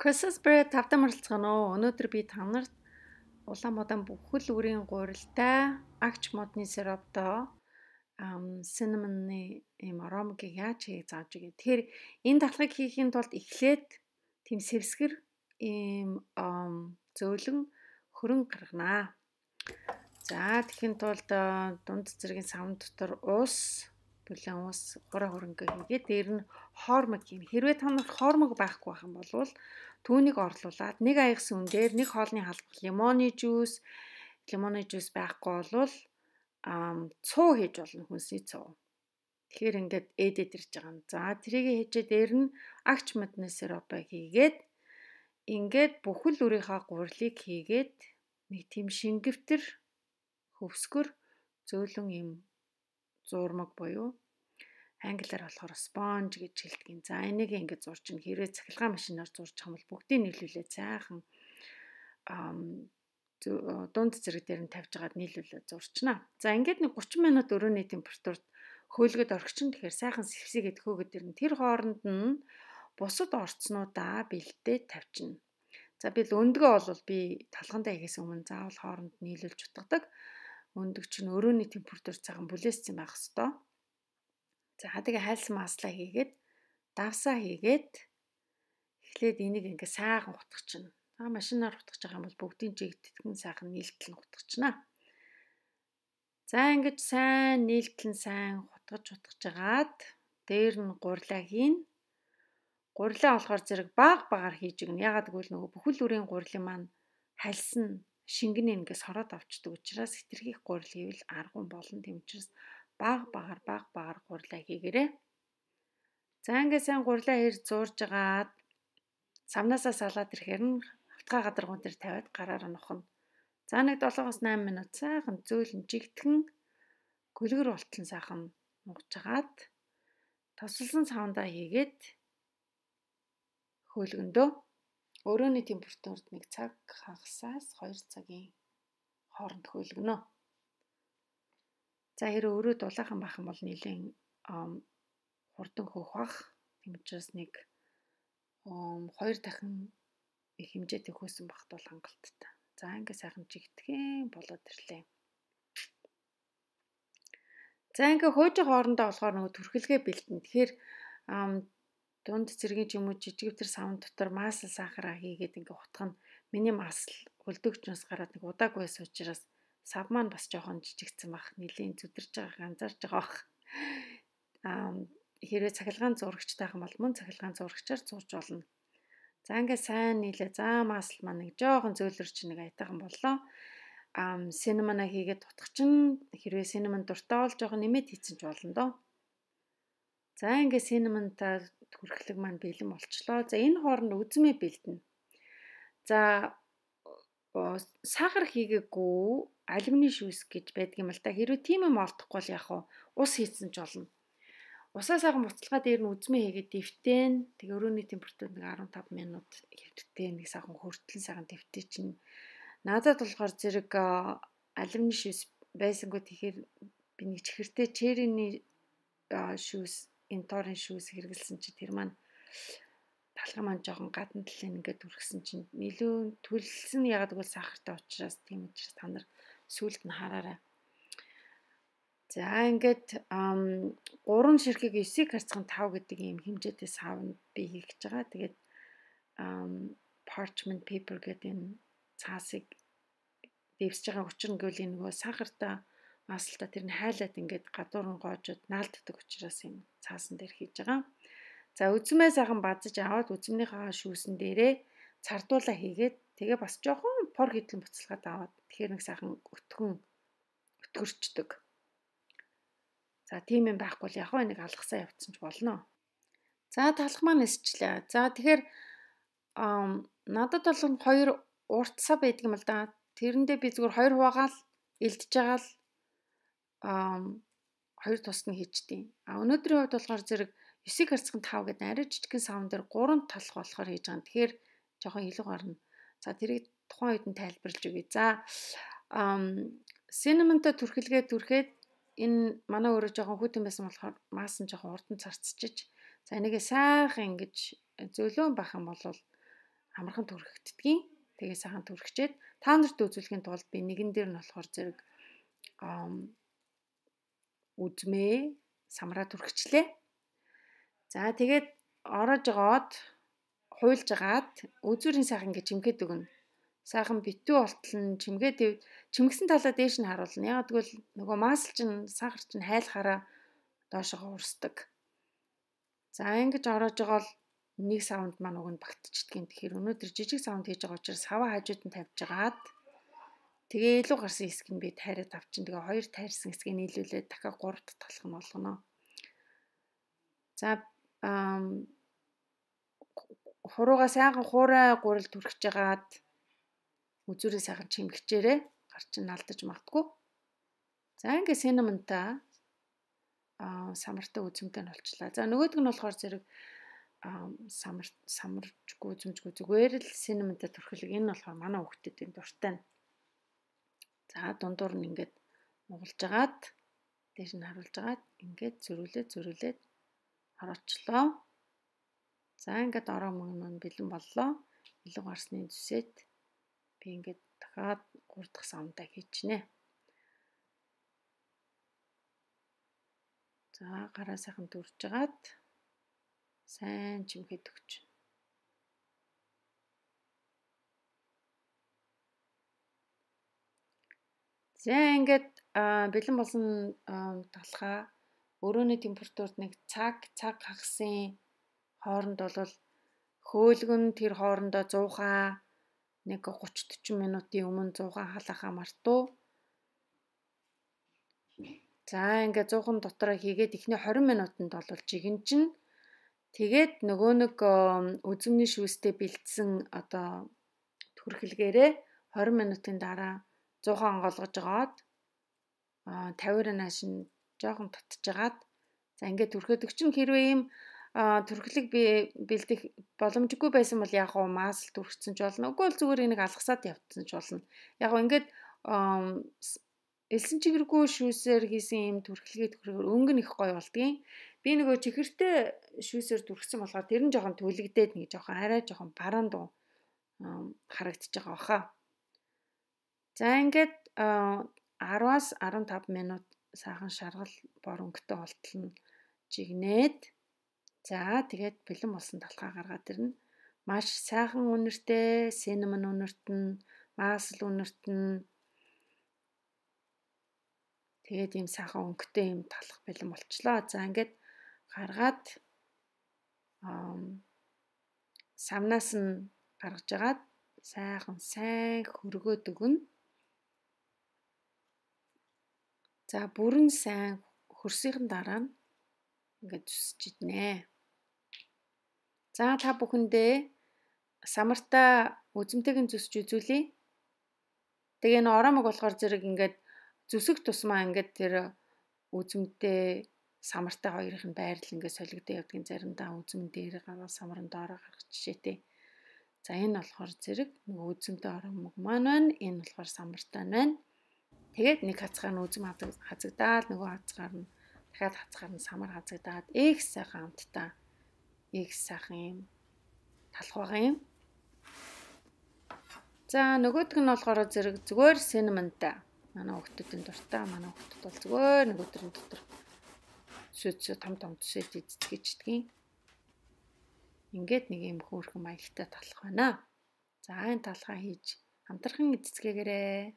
Christmas Bread тавтай морилцгаан уу. Өнөөдөр би та нарт Улаанбаатар бүхэл үрийн гурилтай агч модны сироптой ам cinnamon-ы им аромагийг яаж хийж зааж игээ. Тэгэхээр энэ дахлагыг хийхийн тулд эхлээд тийм сэвсгэр им зөөлөн хөрөн гарганаа. За тэгхийн тулд дунд зэргийн савн дотор ус бүлээн ус гураа хөрөнгө хийгээ. Дээр нь хормог юм. Хэрвээ та нар хормог байхгүй байх юм бол Түүнийг орлуулад нэг аягс үн дээр нэг хоолны халбар лимоны жуус, лимоны жуус байхгүй бол ам цуу хийж болно хүнсний цуу. Тэгэхээр ингээд ээдэд ирж байгаа юм. За тэрийг хийжээ дээр нь агч модны сиропа хийгээд ингээд бүхэл үрийнхаа гурлыг хийгээд нэг тийм шингэвтэр хөвсгөр зөөлөн юм зуурмаг буюу англиар болохоор sponge гэж хэлдэг. За энийг ингээд зурж ин хэрвээ цахилгаан машинаар зурж хамбал бүгдийг нийлүүлээ цаахан дунд зэрэг дээр нь тавьж хагаад нийлүүлээ зурчнаа. За ингээд нэг 30 минут өрөөний температурт хөөлгөд орчихно. Тэгэхээр сайхан сэвсэгээд хөөгд ирнэ. Тэр хооронд нь бусад орцнуудаа бэлдээ тавьчихна. За би л өндгөө бол би талхандаа ихээс өмнө заавал хооронд нийлүүлж утгадаг. Өндөг чинь өрөөний температур цагаан бүлээссэн байх хэвээр За тэгээ хайлсан маслаа хийгээд давсаа хийгээд эхлээд энийг ингээ сайхан утгачихна. Аа машинаар утгах байгаа юм бол бүгдийн жигдтгэн сайхан нийлтэлн утгачихна. За ингэж сайн нийлтэлн сайн хутгаж утгажгаад дээр нь гурлаа хийнэ. Гурлаа болохоор зэрэг баг багаар хийж гэнэ. Ягаад гэвэл нөгөө бүхэл үрийн гурлын маань хальсан шингэн ингээ сороод авчдаг учраас хитрхийх гурл хийвэл аргун болно. Тэм учраас баг багаар баг багаар гурлаа хийгээрэй. За ингээд сайн гурлаа хэр зурж гаад самнаасаа салаад ирэхээр нь хавтгай гадаргуун дээр тавиад гараар нь ухна. За нэг 7-8 минут сайхан зөөлөн жигтгэн гөлгөр болтон сайхан унгаж гаад тосолсон савндаа хийгээд хөөлгөндөө өрөөний температурт нэг цаг хагасаас 2 цагийн хооронд хөөлгөнө. За хэрэг өөрөө дулаахан байх юм бол нэлээд хурдан хөөх бах. Тэм учраас нэг хоёр дахин их хэмжээтэй хөөсөн бахт бол хангалттай. За ингээ сайхан жигтгэн болоод ирлээ. За ингээ хөөж хоорондоо болохоор нөгөө төрхөлгөө бэлтэн. Тэгэхээр дунд зэргийн ч юм уу жижигвтер савн дотор масл сахара хийгээд ингээ утгах нь миний масл хөлдөгчнөөс гараад нэг удаагүй байсан учраас сав маань бас жоохон жижигцэн бах нилийн зүдэрж байгааг анзаарж байгаа бах. Аа хэрвээ цахилгаан зурагчтайхан бол мөн цахилгаан зурагчаар зурж болно. За ингээд сайн нийлээ. За маасл маань нэг жоохон зөөлрч нэг айтайхан боллоо. Аа синемана хийгээд дутгах чинь хэрвээ синеман дуртай бол жоохон нэмээд хийцэн ч болно доо. За ингээд синемантай төрхлөг маань бэлэн болчлоо. За энэ хооронд үзмээ бэлдэнэ. За сахар хийгээгүй алюминий шүүс гэж байдаг юм л та. Хэрвээ тийм юм олдохгүй бол яг ус хийсэн ч олно. Усаа сайхан буцалгаа дээр нь үзмээ хийгээд дэвтэн. Тэгээ өрөөний температур нэг 15 минут хэрэгтэй нэг сайхан хөртлөн сайхан дэвтээ чинь. Наадад болохоор зэрэг алюминий шүүс байсангүй тэгэхээр би нэг чихэртэй черриний шүүс, инторын шүүс хэрэгэлсэн чи тэр маань талхам маань жоохон гадна талын ингээд үргэсэн чинь нэлээд төлсөн ягаад гэвэл сахартай учраас тийм учраас та нар сүулт нь хараарай. За ингээд 3 ширхэг 9-ийг харцхан 5 гэдэг ийм хэмжээтэй савнд би хийх гэж байгаа. Тэгээд parchment paper гэдэг энэ цаасыг дэвсэж байгаа учир нь гэвэл нөгөө сахартай маслтай тэр нь хайлаад ингээд гадуур нь гоожод наалддаг учраас юм цаасан дээр хийж байгаа. За үзмээ сайхан базаж аваад үзмнийхаа шүүсэн дээрээ цардуула хийгээд тэгээ бас жоохон пор хитлэн буцалгаад аваад тэгэхээр нэг сайхан өтгөн өтгөрчдөг. За тийм юм байхгүй л яг хөө нэг алгасаа явцсан ч болно. За талх маань эсчлээ. За тэгэхээр надад бол хоёр уртсаа байдаг юм л да. Тэрэндээ би зүгээр хоёр хуваагаал элдэж байгаа л хоёр тусд нь хийждیں۔ А өнөөдрийн хувьд болохоор зэрэг 9-ийг харцсан 5 гэдэг арай жижигхэн савн дээр 3 талх болохоор хийж байгаа. Тэгэхээр жоохон илүү гарна. За тэрийг тухайн үед нь тайлбарлаж өгье. За cinnamon-то түрхэлгээ түрхээд энэ манай өөрөө жоохон хүүтэн байсан болохоор маасан жоохон урдан царцчиж за энийгээ сайхан ингэж зөөлөн бах юм бол амархан түрхэгддгийг тэгээ сайхан түрхчээд та нарт үзүүлэхийн тулд би нэгэн дээр нь болохоор зэрэг үзмээ самраа түрхчлээ за тэгээд орож жогоод хуйлж агаад үзүүрийн сайхан гэж жимгээд өгнө сайхан битүү болтол нь чимгээ төв чимгсэн талаа дээш нь харуулна. Яг тэгвэл нөгөө масл чинь сахар чинь хайлахаараа доошоо урсдаг. За ингэж ороож байгаа бол нэг савнд маань уг нь багтчихдгийн. Тэгэхээр өнөөдөр жижиг савнд хийж байгаа учраас сава хажууд нь тавьж байгаад тэгээ илүү гарсан хэсэг нь би тайраад авчин. Тэгээ хоёр тайрсан хэсгийг нийлүүлээд дахиад гуравт талах нь болгоно. За хурууга сайхан хуурай гурил түрхэж жагаад үзүүрээ сайхан чимгчээрээ гар чинь алдаж магтгүй. За ингээ синамонта а самартай үзмтэй нь олчлаа. За нөгөөдг нь болохоор зэрэг самар самарчгүй үзмжгүй зүгээр л синамонта төрхөлөг энэ болохоор манай хүүхдэд энэ дуртай нь. За дундуур нь ингээд муулжгаад дээш нь харуулжгаад ингээд зөрүүлээд зөрүүлээд ороочлоо. За ингээд ороо мөн нь бэлэн боллоо. Илүү гарсны зүсэд би ингээд дахиад 3 дахь савндаа хийчихнэ. За гараа сайхан дүржгаад сайн чимхэд өгч. За ингээд бэлэн болсон талхаа өрөөний температурт нэг цаг цаг хагасын хооронд бол хөөлгөн тэр хоорондоо 100 ха нэг 30 40 минутын өмнө 100 халахаа мартуу. За ингээ 100 дотроо хийгээд эхний 20 минутанд болвол жигэн чинь тэгээд нөгөө нэг үзмний шүүстэй бэлдсэн одоо төрхөлгээрээ 20 минутын дараа 100 онгоолгож байгаад 50 нааш нь жоохон татчихагаад за ингээ төрхөдөг чинь хэрвээ ийм төрхлөг би бэлдэх боломжгүй байсан бол яг уу мас л дүрхсэн ч болно. Үгүй бол зүгээр энийг алгасаад явцсан ч болно. Яг уу ингээд элсэн чигэргүй шүүсээр хийсэн юм төрхлөгийг төрхөөр өнгөн их гоё болдгийн. Би нөгөө чихэртэй шүүсээр дүрхсэн болохоор тэр нь жоохон төлөгдөөд нэг жоохон арай жоохон бараан дуу харагдчихж байгаа баха. За ингээд 10-аас 15 минут сайхан шаргал бор өнгөтэй болтол нь жигнээд За тэгээд бэлэн болсон талхаа гаргаад ирнэ. Маш сайхан үнэртэй, синемон үнэрт нь, маасл үнэрт нь тэгээд ийм сайхан өнгөтэй ийм талх бэлэн болчлоо. За ингээд гаргаад самнаас нь гаргаж агаад сайхан сайн хөргөөд өгнө. За бүрэн сайн хөрсийн дараа нь ингээд зүсэж иднэ. За та бүхэндээ самарта үзмтэйгэн зүсж үзүүлье. Тэгээ н оромог болохоор зэрэг ингээд зүсэх тусмаа ингээд тэр үзмтэй самартай хоёрын байрал ингээд солигдоо явдгийн заримдаа үзм дээр гараа самарын доороо гарах жишээтэй. За энэ болохоор зэрэг нөгөө үзмтэй оромог маань байна. Энэ болохоор самартай байна. Тэгээд нэг хацгаар нь үзм хазагдаал нөгөө хацгаар нь дахиад хацгаар нь самар хазагдаад их сайхан хамтдаа x ах юм. Талх байгаа юм. За нөгөөдг нь болохоор зэрэг зүгээр cinnamon-тай. Манай хүүхдүүдийн дуртай, манай хүүхдүүд бол зүгээр нөгөөдрийн дотор шүд том том төсөөд идчихэждгийг. Ингээд нэг юм хөөрхөн маягтай талх байна. За энэ талхаа хийж хамтрхан эцэцгээгээрээ